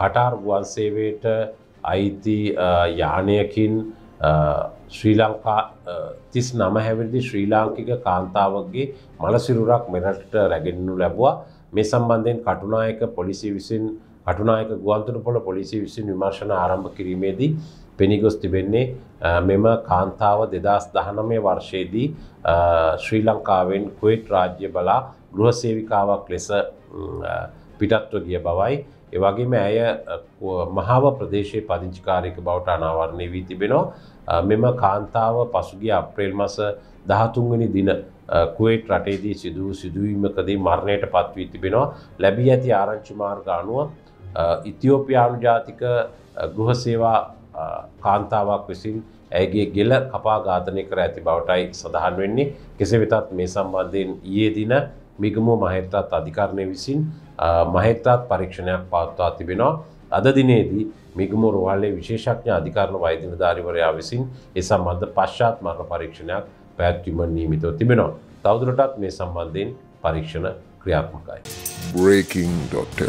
Qatar ගුවන් සේවයට අයිති යානයකින් ශ්‍රී ලංකා තිස් නම හැවිදි ශ්‍රී ලාංකික කාන්තාවගේ මලසිරුරක් මෙරට රැගෙන්නු ලැබවා මේ සම්බන්ධයෙන් කටුනායක පොලිසි විසින් කටුනායක ගුවන්තුර පොළ පොලිසි විසින් විමර්ශණ ආරම්භ කිරීමේදී පෙනිගොස් තිබෙන්නේ මෙම කාන්තාව දෙදස් දහනමය වර්ෂයේදී ශ්‍රී ලංකාවෙන් කුවෙට් රාජ්‍ය බලා ගෘහසේවිකාවක් ලෙස පිටත්ව ගිය බවයි ඒවගේම ඇය මහාව ප්‍රදේශයේ පදිංචිකාරයක බවට අනාවරණය වී තිබෙනවා මෙම කාන්තාව පසුගිය අප්‍රේල් මස දහතුන්වනි දින කුවේට් රටේදී සිදුව සිදුවීමකදී මරණයට පත්වී තිබෙනවා ලැබී ඇති ආරංචි මාර්ග අනුව ඉතිෝපියානු ජාතික ගෘහසේවා කාන්තාවක් විසින් ඇගේ ගෙල කපා ඝාතනය කර ඇති බවටයි සඳහන් වෙන්නේ කෙසේ වෙතත් මේ සම්බන්ධයෙන් ඊයේ දින මිගමෝ මහෙත්තාත් අධිකරණය විසින් මහෙත්තාත් පරීක්ෂණයක් පවත්වා තිබෙනවා. අද දිනේදී මිගමු රෝහල්ලේ විශේෂඥ අධිකරණ වෛදින ධාරිවරයා විසින් ඒ සම්බන්ධ පශ්චාත් මරණ පරීක්ෂණයක් පැත්වීම නීමිතව තිබෙනවා. තවදුරටත් මේ සම්බන්ධයෙන් පරීක්ෂණ ක්‍රියාත්මකයි. Breaking.lk